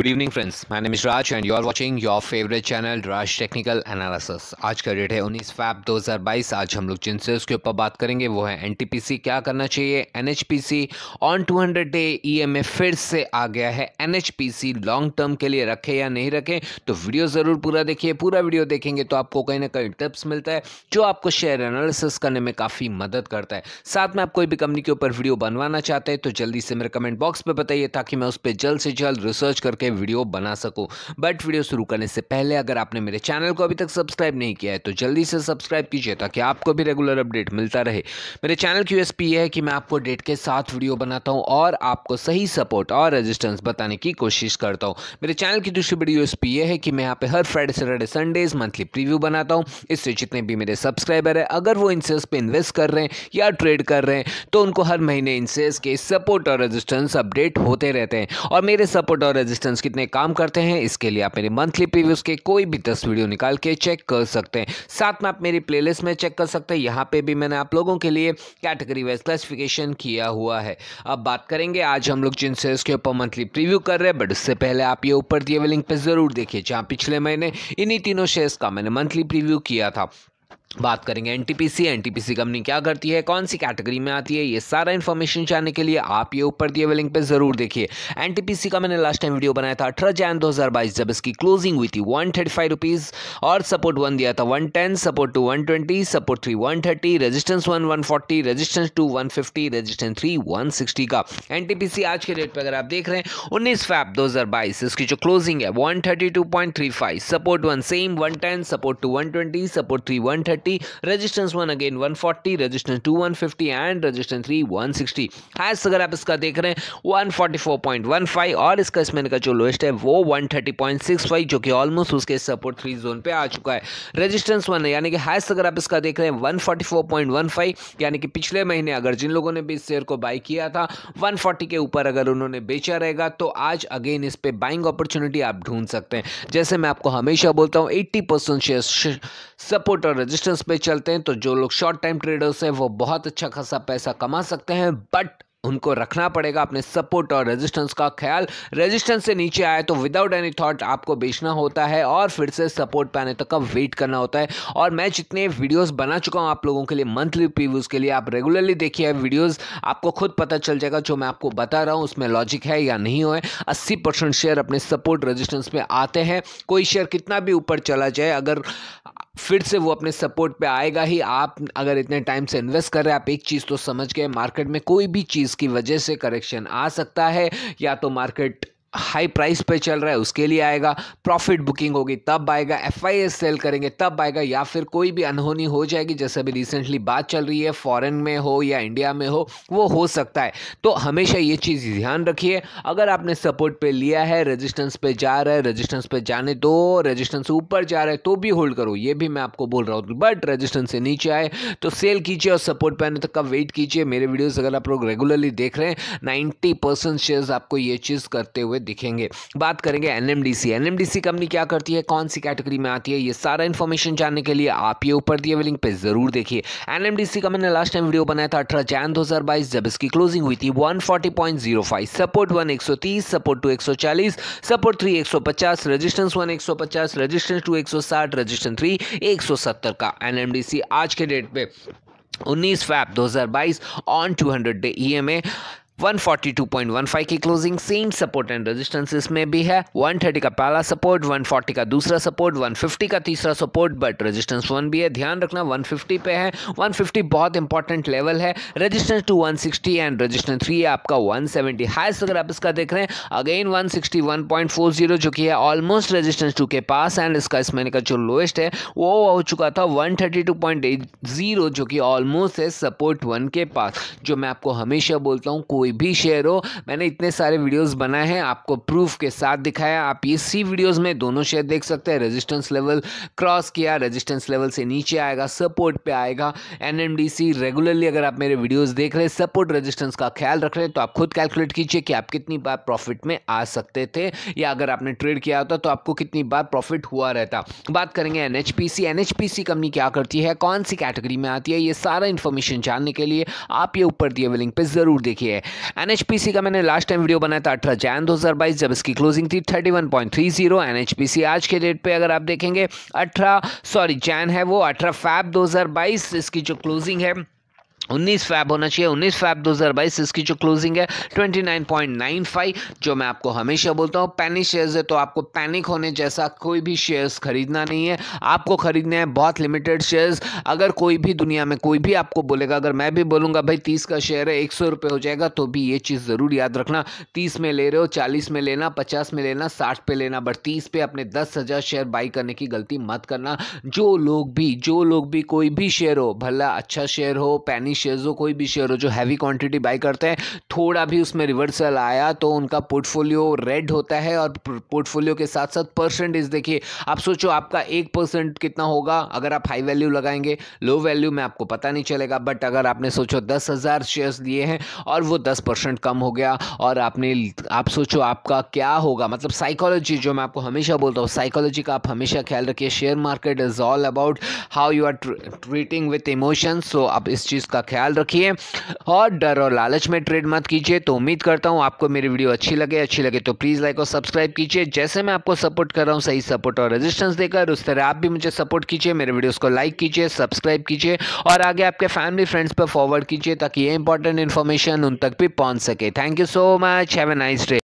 good evening friends मैं name Raj and you are watching your favourite channel Raj technical analysis आज का date है उन्नीस फैब 2022 आज हम लोग जिन सेल्स के ऊपर बात करेंगे वो है एनटीपीसी क्या करना चाहिए एनएचपीसी ऑन 200 डे ईएमए फिर से आ गया है एनएचपीसी लॉन्ग टर्म के लिए रखे या नहीं रखे तो वीडियो ज़रूर पूरा देखिए पूरा वीडियो देखेंगे तो आपको कहीं ना कहीं टिप्स मिलता है जो आपको शेयर एनालिसिस करने में काफ़ी मदद करता है साथ में आप कोई भी कंपनी के ऊपर वीडियो बनवाना चाहते हैं तो जल्दी से मेरे कमेंट बॉक्स पर बताइए ताकि मैं उस पर जल्द से जल्द रिसर्च करके वीडियो बना सकूँ बट वीडियो शुरू करने से पहले अगर आपने मेरे चैनल को अभी तक सब्सक्राइब नहीं किया है तो जल्दी से सब्सक्राइब कीजिए ताकि आपको भी रेगुलर अपडेट मिलता रहे मेरे चैनल की यूएसपी है कि मैं आपको डेट के साथ वीडियो बनाता हूँ और आपको सही सपोर्ट और रेजिस्टेंस बताने की कोशिश करता हूँ मेरे चैनल की दूसरी बड़ी यूएसपी ये है कि मैं यहाँ पे हर Friday Saturday Sundays monthly preview बनाता हूँ इससे जितने भी मेरे सब्सक्राइबर हैं अगर वो इंसेस पर इन्वेस्ट कर रहे हैं या ट्रेड कर रहे हैं तो उनको हर महीने इंसेस के सपोर्ट और रेजिस्टेंस अपडेट होते रहते हैं और मेरे सपोर्ट और रेजिस्टेंस रिटर्न्स कितने काम करते हैं इसके लिए आप मेरे मंथली प्रीव्यूज़ के कोई भी दस वीडियो निकाल के चेक कर सकते हैं साथ में आप मेरी प्लेलिस्ट में चेक कर सकते हैं यहाँ पे भी मैंने आप लोगों के लिए कैटेगरी वाइज क्लासिफिकेशन किया हुआ है अब बात करेंगे आज हम लोग जिन सेल्स के ऊपर मंथली प्रीव्यू कर रहे हैं बट उससे पहले आप ये ऊपर दिए हुए लिंक पर ज़रूर देखिए जहाँ पिछले महीने इन्हीं तीनों शेयर्स का मैंने मंथली प्रीव्यू किया था बात करेंगे एनटीपीसी एनटीपीसी कंपनी क्या करती है कौन सी कैटेगरी में आती है ये सारा इन्फॉर्मेशन जानने के लिए आप ये ऊपर दिए हुए लिंक पे जरूर देखिए एनटीपीसी का मैंने लास्ट टाइम वीडियो बनाया था अठारह जैन 2022 जब इसकी क्लोजिंग हुई थी वन थर्टी फाइव रुपीज़ और सपोर्ट वन दिया था one ten support two one twenty support three one thirty resistance one one forty resistance two one fifty resistance three one sixty का एनटीपीसी आज के डेट पर अगर आप देख रहे हैं उन्नीस फैप दो हज़ार बाईस इसकी जो क्लोजिंग है one thirty two point three five support one same one ten support two one twenty support three one thirty 130 resistance one again 140 resistance two 150 and resistance three 160 highest अगर आप इसका देख रहे हैं 144.15 और इसका इसमें का जो लोएस्ट है वो 130.65 जो कि ऑलमोस्ट उसके सपोर्ट थ्री जोन पे आ चुका है रजिस्टेंस वन यानी कि हाइस्ट अगर आप इसका देख रहे हैं 144.15 यानी कि पिछले महीने अगर जिन लोगों ने भी इस शेयर को बाई किया था 140 के ऊपर अगर उन्होंने बेचा रहेगा तो आज अगेन इस पर बाइंग अपॉर्चुनिटी आप ढूंढ सकते हैं जैसे मैं आपको हमेशा बोलता हूँ एट्टी शेयर सपोर्ट और रजिस्टर ऑप्शंस पे चलते हैं तो जो लोग शॉर्ट टाइम ट्रेडर्स हैं वो बहुत अच्छा खासा पैसा कमा सकते हैं बट उनको रखना पड़ेगा अपने सपोर्ट और रेजिस्टेंस का ख्याल रेजिस्टेंस से नीचे आए तो विदाउट एनी थॉट आपको बेचना होता है और फिर से सपोर्ट पाने तक का वेट करना होता है और मैं जितने वीडियोस बना चुका हूं आप लोगों के लिए मंथली प्रीव्यूज के लिए आप रेगुलरली देखिए वीडियोस आपको खुद पता चल जाएगा जो मैं आपको बता रहा हूँ उसमें लॉजिक है या नहीं हो अस्सी शेयर अपने सपोर्ट रजिस्टेंस में आते हैं कोई शेयर कितना भी ऊपर चला जाए अगर फिर से वो अपने सपोर्ट पे आएगा ही आप अगर इतने टाइम से इन्वेस्ट कर रहे हैं आप एक चीज़ तो समझ गए मार्केट में कोई भी चीज़ की वजह से करेक्शन आ सकता है या तो मार्केट हाई प्राइस पे चल रहा है उसके लिए आएगा प्रॉफिट बुकिंग होगी तब आएगा एफ आई एस सेल करेंगे तब आएगा या फिर कोई भी अनहोनी हो जाएगी जैसे अभी रिसेंटली बात चल रही है फॉरेन में हो या इंडिया में हो वो हो सकता है तो हमेशा ये चीज़ ध्यान रखिए अगर आपने सपोर्ट पे लिया है रेजिस्टेंस पे जा रहा है रेजिस्टेंस पे जाने दो रजिस्टेंस ऊपर जा रहा है तो भी होल्ड करो ये भी मैं आपको बोल रहा हूँ बट रजिस्टेंस से नीचे आए तो सेल कीजिए और सपोर्ट पर आने तक का वेट कीजिए मेरे वीडियोज़ अगर आप लोग रेगुलरली देख रहे हैं नाइन्टी परसेंट शेयर्स आपको ये चीज़ करते हुए हुए दिखेंगे बात करेंगे एनएमडीसी एनएमडीसी कंपनी क्या करती है कौन सी कैटेगरी में आती है ये सारा इन्फॉर्मेशन जानने के लिए आप ये ऊपर दिए हुए लिंक पर जरूर देखिए एनएमडीसी का मैंने लास्ट टाइम वीडियो बनाया था अठारह जैन 2022 जब इसकी क्लोजिंग हुई थी 140.05 support one 130 support two 140 support three 150 resistance one 150 resistance two 160 resistance three 170 का एनएमडीसी आज के डेट पे 19 फैब 2022 ऑन 200 डे ईएमए 142.15 की closing same support and resistance इसमें भी है 130 का पहला सपोर्ट 140 का दूसरा सपोर्ट 150 का तीसरा सपोर्ट बट रेजिस्टेंस वन भी है ध्यान रखना 150 पे है 150 बहुत इंपॉर्टेंट लेवल है resistance two 160 and resistance three है आपका 170 सेवेंटी हाइस्ट अगर आप इसका देख रहे हैं अगेन वन जो कि है ऑलमोस्ट रजिस्टेंस टू के पास एंड इसका इस महीने का जो लोएस्ट है वो हो चुका था वन जो कि ऑलमोस्ट है सपोर्ट वन के पास जो मैं आपको हमेशा बोलता हूँ कोई कोई भी शेयर हो मैंने इतने सारे वीडियोस बनाए हैं आपको प्रूफ के साथ दिखाया आप ये सी वीडियोस में दोनों शेयर देख सकते हैं रेजिस्टेंस लेवल क्रॉस किया रेजिस्टेंस लेवल से नीचे आएगा सपोर्ट पे आएगा एनएमडीसी रेगुलरली अगर आप मेरे वीडियोज देख रहे सपोर्ट रजिस्टेंस का ख्याल रख रहे हैं तो आप खुद कैलकुलेट कीजिए कि आप कितनी बार प्रॉफिट में आ सकते थे या अगर आपने ट्रेड किया होता तो आपको कितनी बार प्रॉफिट हुआ रहता बात करेंगे एनएचपीसी एनएचपीसी कंपनी क्या करती है कौन सी कैटेगरी में आती है ये सारा इंफॉर्मेशन जानने के लिए आप ये ऊपर दिए हुए लिंक पे ज़रूर देखिए एनएचपीसी का मैंने लास्ट टाइम वीडियो बनाया था अठारह जैन बाईस जब इसकी क्लोजिंग थी 31.30 वन आज के डेट पे अगर आप देखेंगे अठारह सॉरी जैन है वो अठारह फैब 2022 इसकी जो क्लोजिंग है उन्नीस फैब होना चाहिए उन्नीस फैब 2022 इसकी जो क्लोजिंग है 29.95 जो मैं आपको हमेशा बोलता हूँ पैनिक शेयर्स है तो आपको पैनिक होने जैसा कोई भी शेयर्स खरीदना नहीं है आपको खरीदने हैं बहुत लिमिटेड शेयर्स अगर कोई भी दुनिया में कोई भी आपको बोलेगा अगर मैं भी बोलूँगा भाई तीस का शेयर है एक हो जाएगा तो भी ये चीज़ ज़रूर याद रखना तीस में ले रहे हो चालीस में लेना पचास में लेना साठ पे लेना बट तीस पे अपने दस हज़ार शेयर बाई करने की गलती मत करना जो लोग भी जो लोग भी कोई भी शेयर हो भला अच्छा शेयर हो पैनिक शेयर्स हो कोई भी शेयर हो जो हैवी क्वांटिटी बाई करते हैं थोड़ा भी उसमें रिवर्सल आया तो उनका पोर्टफोलियो रेड होता है और पोर्टफोलियो के साथ साथ परसेंटेज देखिए आप सोचो आपका एक परसेंट कितना होगा अगर आप हाई वैल्यू लगाएंगे लो वैल्यू में आपको पता नहीं चलेगा बट अगर आपने सोचो दस हज़ार शेयर्स लिए हैं और वो दस परसेंट कम हो गया और आपने आप सोचो आपका क्या होगा मतलब साइकोलॉजी जो मैं आपको हमेशा बोलता हूँ साइकोलॉजी का आप हमेशा ख्याल रखिए share market is all about how you are treating with emotion so आप इस चीज़ का ख्याल रखिए और डर और लालच में ट्रेड मत कीजिए तो उम्मीद करता हूँ आपको मेरी वीडियो अच्छी लगे अच्छी लगे तो प्लीज़ लाइक और सब्सक्राइब कीजिए जैसे मैं आपको सपोर्ट कर रहा हूँ सही सपोर्ट और रेजिस्टेंस देकर उस तरह आप भी मुझे सपोर्ट कीजिए मेरे वीडियोज़ को लाइक कीजिए सब्सक्राइब कीजिए और आगे आपके फैमिली फ्रेंड्स पर फॉरवर्ड कीजिए ताकि ये इंपॉर्टेंट इन्फॉर्मेशन उन तक भी पहुँच सके thank you so much have a nice day